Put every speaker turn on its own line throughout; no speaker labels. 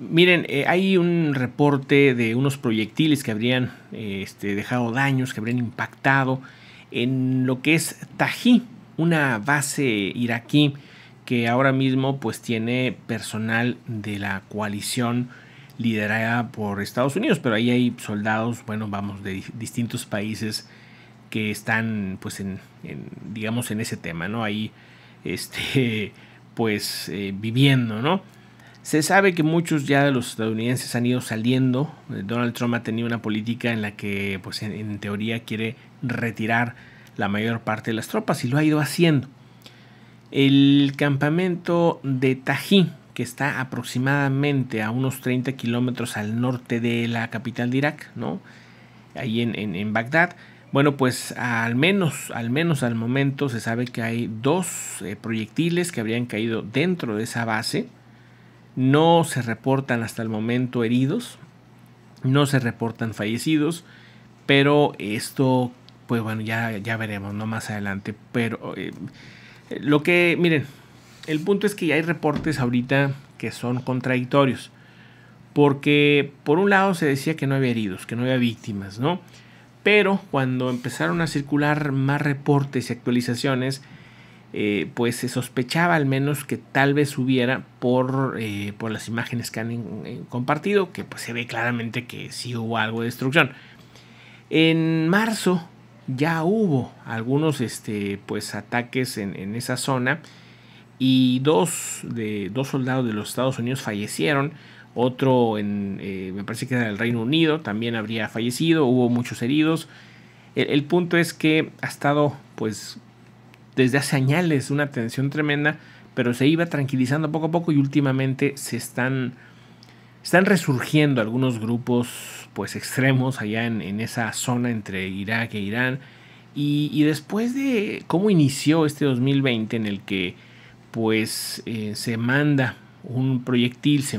Miren, eh, hay un reporte de unos proyectiles que habrían eh, este, dejado daños, que habrían impactado en lo que es Tají, una base iraquí que ahora mismo pues tiene personal de la coalición liderada por Estados Unidos, pero ahí hay soldados, bueno, vamos, de distintos países que están pues en, digamos, en ese tema, ¿no? Ahí, este, pues eh, viviendo, ¿no? Se sabe que muchos ya de los estadounidenses han ido saliendo. Eh, Donald Trump ha tenido una política en la que, pues, en, teoría quiere retirar la mayor parte de las tropas y lo ha ido haciendo. El campamento de Tají, que está aproximadamente a unos 30 kilómetros al norte de la capital de Irak, ¿no? Ahí en, Bagdad. Bueno, pues al menos, al menos al momento se sabe que hay dos eh, proyectiles que habrían caído dentro de esa base no se reportan hasta el momento heridos, no se reportan fallecidos, pero esto, pues bueno, ya, ya veremos, ¿no? Más adelante. Pero eh, lo que, miren, el punto es que ya hay reportes ahorita que son contradictorios. Porque por un lado se decía que no había heridos, que no había víctimas, ¿no? Pero cuando empezaron a circular más reportes y actualizaciones, eh, pues se sospechaba al menos que tal vez hubiera por, eh, por las imágenes que han compartido, que pues se ve claramente que sí hubo algo de destrucción. En marzo ya hubo algunos este, pues, ataques en, esa zona y dos, de, dos soldados de los Estados Unidos fallecieron. Otro, en, eh, me parece que era del Reino Unido, también habría fallecido. Hubo muchos heridos. el punto es que ha estado pues desde hace añales una tensión tremenda, pero se iba tranquilizando poco a poco y últimamente se están, están resurgiendo algunos grupos pues extremos allá en, en esa zona entre Irak e Irán. Y, después de cómo inició este 2020 en el que pues eh, se manda un proyectil, se,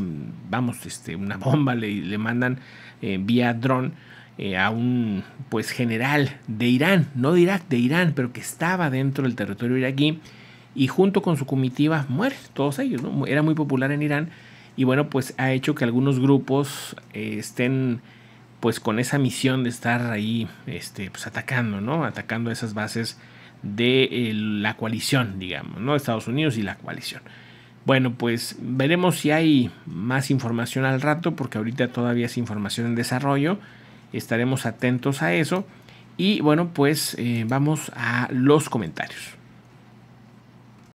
vamos, este, una bomba le, mandan eh, vía dron eh, a un pues general de Irán, no de Irak, de Irán, pero que estaba dentro del territorio iraquí y junto con su comitiva muere, todos ellos, era muy popular en Irán y bueno pues ha hecho que algunos grupos eh, estén pues con esa misión de estar ahí este, pues, atacando, ¿no? Atacando esas bases de eh, la coalición, digamos, ¿no? Estados Unidos y la coalición. Bueno, pues veremos si hay más información al rato, porque ahorita todavía es información en desarrollo. Estaremos atentos a eso. Y bueno, pues eh, vamos a los comentarios.